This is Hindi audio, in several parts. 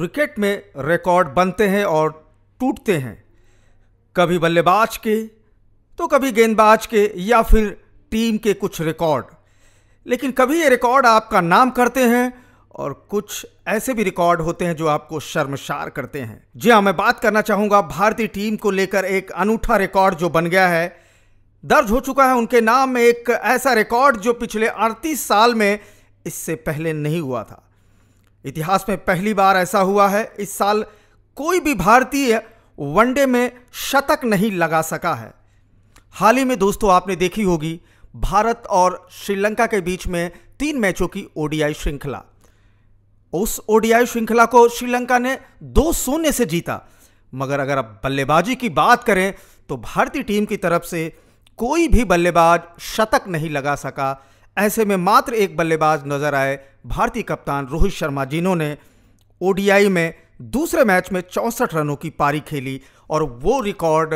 क्रिकेट में रिकॉर्ड बनते हैं और टूटते हैं कभी बल्लेबाज के तो कभी गेंदबाज के या फिर टीम के कुछ रिकॉर्ड लेकिन कभी ये रिकॉर्ड आपका नाम करते हैं और कुछ ऐसे भी रिकॉर्ड होते हैं जो आपको शर्मशार करते हैं जी हाँ मैं बात करना चाहूँगा भारतीय टीम को लेकर एक अनूठा रिकॉर्ड जो बन गया है दर्ज हो चुका है उनके नाम में एक ऐसा रिकॉर्ड जो पिछले अड़तीस साल में इससे पहले नहीं हुआ था इतिहास में पहली बार ऐसा हुआ है इस साल कोई भी भारतीय वनडे में शतक नहीं लगा सका है हाल ही में दोस्तों आपने देखी होगी भारत और श्रीलंका के बीच में तीन मैचों की ओडीआई श्रृंखला उस ओडीआई श्रृंखला को श्रीलंका ने दो शून्य से जीता मगर अगर आप बल्लेबाजी की बात करें तो भारतीय टीम की तरफ से कोई भी बल्लेबाज शतक नहीं लगा सका ऐसे में मात्र एक बल्लेबाज नजर आए भारतीय कप्तान रोहित शर्मा जिन्होंने ओडीआई में दूसरे मैच में चौंसठ रनों की पारी खेली और वो रिकॉर्ड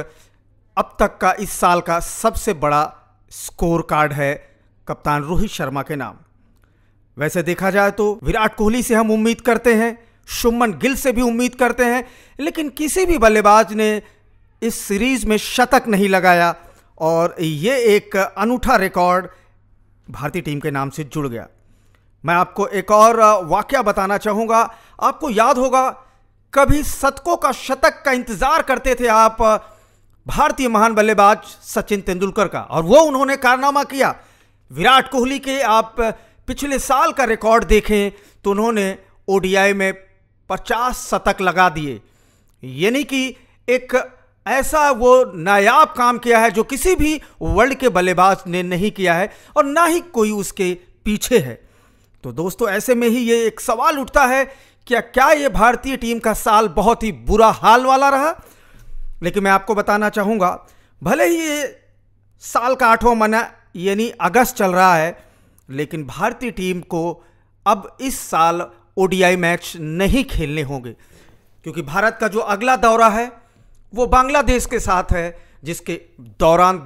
अब तक का इस साल का सबसे बड़ा स्कोर कार्ड है कप्तान रोहित शर्मा के नाम वैसे देखा जाए तो विराट कोहली से हम उम्मीद करते हैं शुभमन गिल से भी उम्मीद करते हैं लेकिन किसी भी बल्लेबाज ने इस सीरीज में शतक नहीं लगाया और ये एक अनूठा रिकॉर्ड भारतीय टीम के नाम से जुड़ गया मैं आपको एक और वाक्य बताना चाहूँगा आपको याद होगा कभी शतकों का शतक का इंतज़ार करते थे आप भारतीय महान बल्लेबाज सचिन तेंदुलकर का और वो उन्होंने कारनामा किया विराट कोहली के आप पिछले साल का रिकॉर्ड देखें तो उन्होंने ओडीआई में 50 शतक लगा दिए यानी कि एक ऐसा वो नायाब काम किया है जो किसी भी वर्ल्ड के बल्लेबाज ने नहीं किया है और ना ही कोई उसके पीछे है तो दोस्तों ऐसे में ही ये एक सवाल उठता है क्या क्या ये भारतीय टीम का साल बहुत ही बुरा हाल वाला रहा लेकिन मैं आपको बताना चाहूंगा भले ही ये साल का आठवां मना यानी अगस्त चल रहा है लेकिन भारतीय टीम को अब इस साल ओडीआई मैच नहीं खेलने होंगे क्योंकि भारत का जो अगला दौरा है वो बांग्लादेश के साथ है जिसके दौरान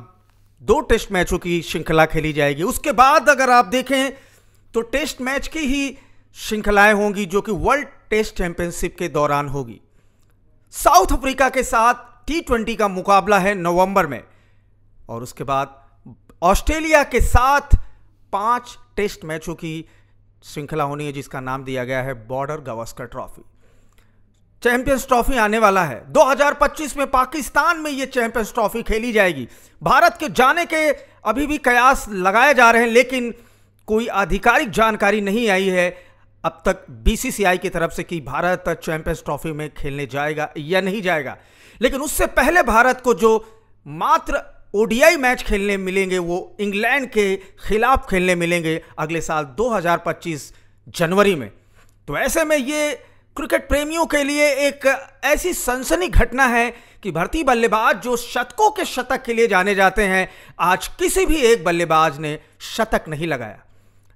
दो टेस्ट मैचों की श्रृंखला खेली जाएगी उसके बाद अगर आप देखें तो टेस्ट मैच की ही श्रृंखलाएं होंगी जो कि वर्ल्ड टेस्ट चैंपियनशिप के दौरान होगी साउथ अफ्रीका के साथ टी ट्वेंटी का मुकाबला है नवंबर में और उसके बाद ऑस्ट्रेलिया के साथ पांच टेस्ट मैचों की श्रृंखला होनी है जिसका नाम दिया गया है border Gavaskar trophy champions trophy आने वाला है 2025 में पाकिस्तान में यह चैंपियंस ट्रॉफी खेली जाएगी भारत के जाने के अभी भी कयास लगाए जा रहे हैं लेकिन कोई आधिकारिक जानकारी नहीं आई है अब तक बीसीसीआई की तरफ से कि भारत चैंपियंस ट्रॉफी में खेलने जाएगा या नहीं जाएगा लेकिन उससे पहले भारत को जो मात्र ओडीआई मैच खेलने मिलेंगे वो इंग्लैंड के खिलाफ खेलने मिलेंगे अगले साल 2025 जनवरी में तो ऐसे में ये क्रिकेट प्रेमियों के लिए एक ऐसी सनसनी घटना है कि भारतीय बल्लेबाज जो शतकों के शतक के लिए जाने जाते हैं आज किसी भी एक बल्लेबाज ने शतक नहीं लगाया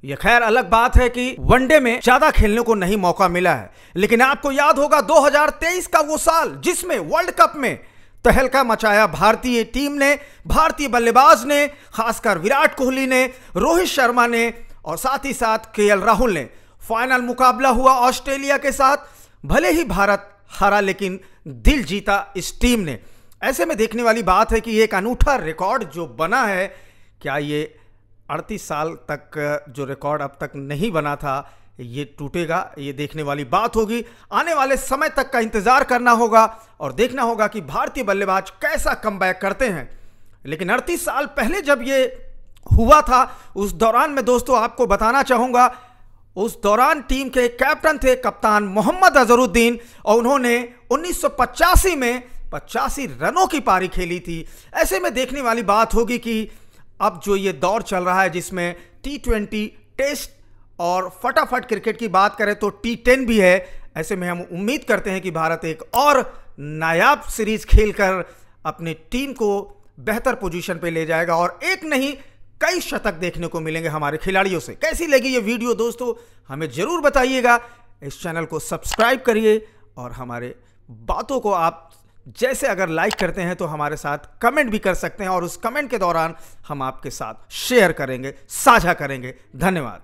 यह खैर अलग बात है कि वनडे में ज्यादा खेलने को नहीं मौका मिला है लेकिन आपको याद होगा 2023 का वो साल जिसमें वर्ल्ड कप में तहलका मचाया भारतीय टीम ने भारतीय बल्लेबाज ने खासकर विराट कोहली ने रोहित शर्मा ने और साथ ही साथ के राहुल ने फाइनल मुकाबला हुआ ऑस्ट्रेलिया के साथ भले ही भारत हारा लेकिन दिल जीता इस टीम ने ऐसे में देखने वाली बात है कि एक अनूठा रिकॉर्ड जो बना है क्या ये अड़तीस साल तक जो रिकॉर्ड अब तक नहीं बना था ये टूटेगा ये देखने वाली बात होगी आने वाले समय तक का इंतजार करना होगा और देखना होगा कि भारतीय बल्लेबाज कैसा कम करते हैं लेकिन अड़तीस साल पहले जब ये हुआ था उस दौरान मैं दोस्तों आपको बताना चाहूँगा उस दौरान टीम के कैप्टन थे कप्तान मोहम्मद अजहरुद्दीन और उन्होंने उन्नीस में पचासी रनों की पारी खेली थी ऐसे में देखने वाली बात होगी कि अब जो ये दौर चल रहा है जिसमें टी ट्वेंटी टेस्ट और फटाफट क्रिकेट की बात करें तो टी टेन भी है ऐसे में हम उम्मीद करते हैं कि भारत एक और नायाब सीरीज खेलकर अपनी टीम को बेहतर पोजीशन पे ले जाएगा और एक नहीं कई शतक देखने को मिलेंगे हमारे खिलाड़ियों से कैसी लगी ये वीडियो दोस्तों हमें ज़रूर बताइएगा इस चैनल को सब्सक्राइब करिए और हमारे बातों को आप जैसे अगर लाइक करते हैं तो हमारे साथ कमेंट भी कर सकते हैं और उस कमेंट के दौरान हम आपके साथ शेयर करेंगे साझा करेंगे धन्यवाद